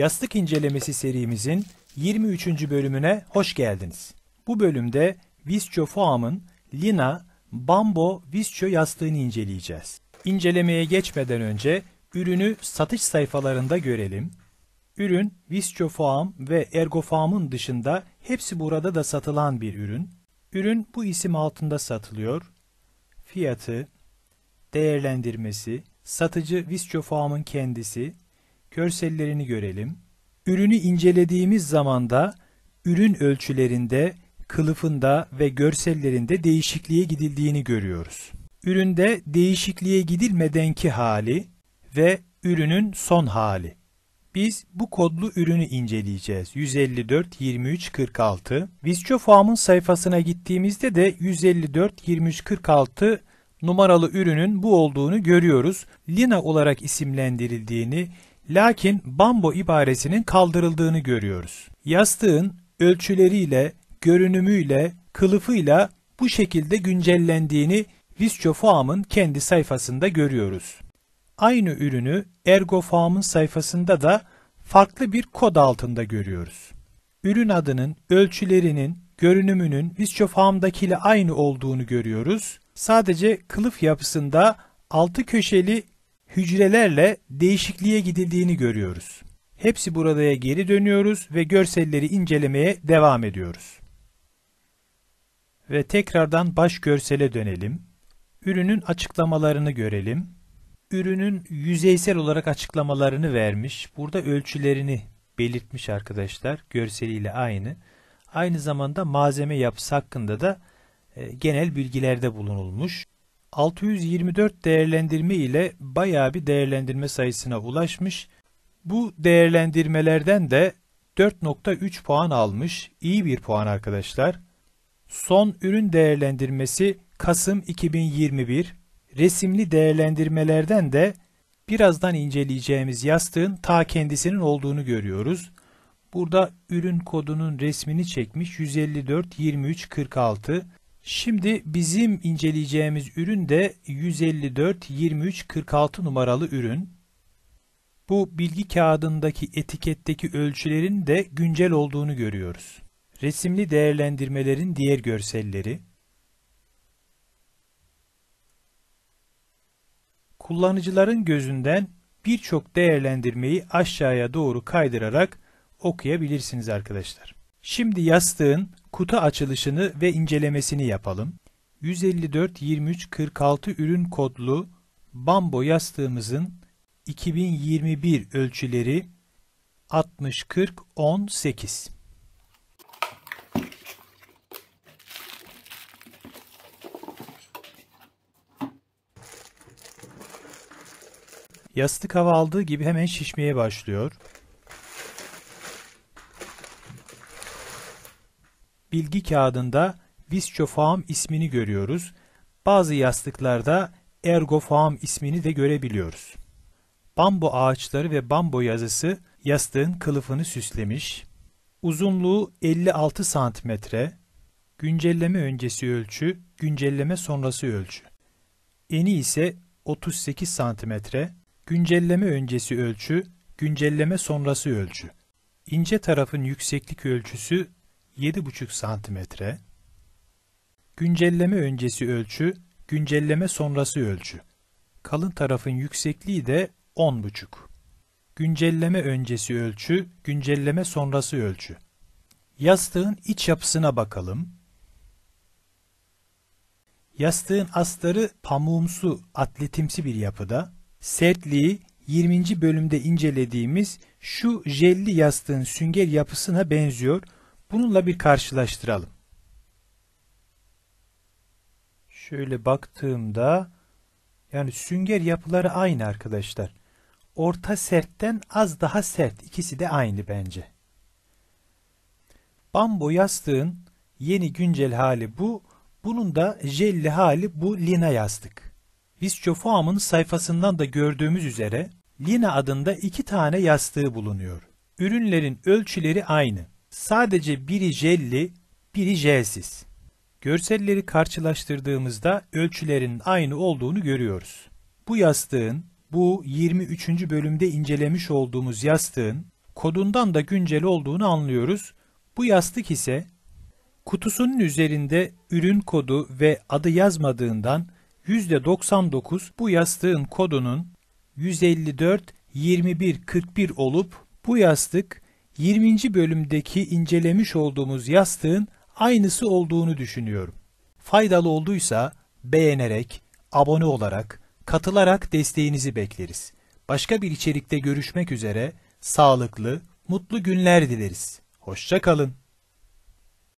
Yastık İncelemesi serimizin 23. bölümüne hoş geldiniz. Bu bölümde Visco Foam'ın Lina Bambo Visco yastığını inceleyeceğiz. İncelemeye geçmeden önce ürünü satış sayfalarında görelim. Ürün Visco Foam ve Ergo Foam'ın dışında hepsi burada da satılan bir ürün. Ürün bu isim altında satılıyor. Fiyatı, değerlendirmesi, satıcı Visco Foam'ın kendisi, görsellerini görelim. Ürünü incelediğimiz zamanda ürün ölçülerinde, kılıfında ve görsellerinde değişikliğe gidildiğini görüyoruz. Üründe değişikliğe gidilmedenki hali ve ürünün son hali. Biz bu kodlu ürünü inceleyeceğiz. 154 23 46. Viscoform'un sayfasına gittiğimizde de 154 23 46 numaralı ürünün bu olduğunu görüyoruz. Lina olarak isimlendirildiğini Lakin bambo ibaresinin kaldırıldığını görüyoruz. Yastığın ölçüleriyle, görünümüyle, kılıfıyla bu şekilde güncellendiğini Viscofoam'ın kendi sayfasında görüyoruz. Aynı ürünü Ergofoam'ın sayfasında da farklı bir kod altında görüyoruz. Ürün adının, ölçülerinin, görünümünün Viscofoam'dakiyle aynı olduğunu görüyoruz. Sadece kılıf yapısında altı köşeli hücrelerle değişikliğe gidildiğini görüyoruz. Hepsi buradaya geri dönüyoruz ve görselleri incelemeye devam ediyoruz. Ve tekrardan baş görsele dönelim. Ürünün açıklamalarını görelim. Ürünün yüzeysel olarak açıklamalarını vermiş. Burada ölçülerini belirtmiş arkadaşlar. Görseliyle aynı. Aynı zamanda malzeme yapısı hakkında da e, genel bilgilerde bulunulmuş. 624 değerlendirme ile bayağı bir değerlendirme sayısına ulaşmış. Bu değerlendirmelerden de 4.3 puan almış. İyi bir puan arkadaşlar. Son ürün değerlendirmesi Kasım 2021. Resimli değerlendirmelerden de birazdan inceleyeceğimiz yastığın ta kendisinin olduğunu görüyoruz. Burada ürün kodunun resmini çekmiş 154 23 46. Şimdi bizim inceleyeceğimiz ürün de 154 23 46 numaralı ürün. Bu bilgi kağıdındaki etiketteki ölçülerin de güncel olduğunu görüyoruz. Resimli değerlendirmelerin diğer görselleri. Kullanıcıların gözünden birçok değerlendirmeyi aşağıya doğru kaydırarak okuyabilirsiniz arkadaşlar. Şimdi yastığın kutu açılışını ve incelemesini yapalım. 154 23 46 ürün kodlu bambo yastığımızın 2021 ölçüleri 60 40 18. Yastık hava aldığı gibi hemen şişmeye başlıyor. bilgi kağıdında Viscofaam ismini görüyoruz. Bazı yastıklarda Ergofaam ismini de görebiliyoruz. Bambu ağaçları ve bambu yazısı yastığın kılıfını süslemiş. Uzunluğu 56 santimetre. Güncelleme öncesi ölçü, güncelleme sonrası ölçü. Eni ise 38 santimetre. Güncelleme öncesi ölçü, güncelleme sonrası ölçü. İnce tarafın yükseklik ölçüsü 7,5 santimetre, güncelleme öncesi ölçü, güncelleme sonrası ölçü, kalın tarafın yüksekliği de 10,5. Güncelleme öncesi ölçü, güncelleme sonrası ölçü. Yastığın iç yapısına bakalım. Yastığın astarı pamuğumsu, atletimsi bir yapıda. Sertliği 20. bölümde incelediğimiz şu jelli yastığın sünger yapısına benziyor Bununla bir karşılaştıralım. Şöyle baktığımda yani sünger yapıları aynı arkadaşlar. Orta sertten az daha sert. İkisi de aynı bence. Bambo yastığın yeni güncel hali bu. Bunun da jelli hali bu Lina yastık. Biz sayfasından da gördüğümüz üzere Lina adında iki tane yastığı bulunuyor. Ürünlerin ölçüleri aynı. Sadece biri jelli, biri jelsiz. Görselleri karşılaştırdığımızda ölçülerin aynı olduğunu görüyoruz. Bu yastığın, bu 23. bölümde incelemiş olduğumuz yastığın kodundan da güncel olduğunu anlıyoruz. Bu yastık ise kutusunun üzerinde ürün kodu ve adı yazmadığından %99 bu yastığın kodunun 154 21 41 olup bu yastık 20. bölümdeki incelemiş olduğumuz yastığın aynısı olduğunu düşünüyorum. Faydalı olduysa beğenerek, abone olarak, katılarak desteğinizi bekleriz. Başka bir içerikte görüşmek üzere sağlıklı, mutlu günler dileriz. Hoşça kalın.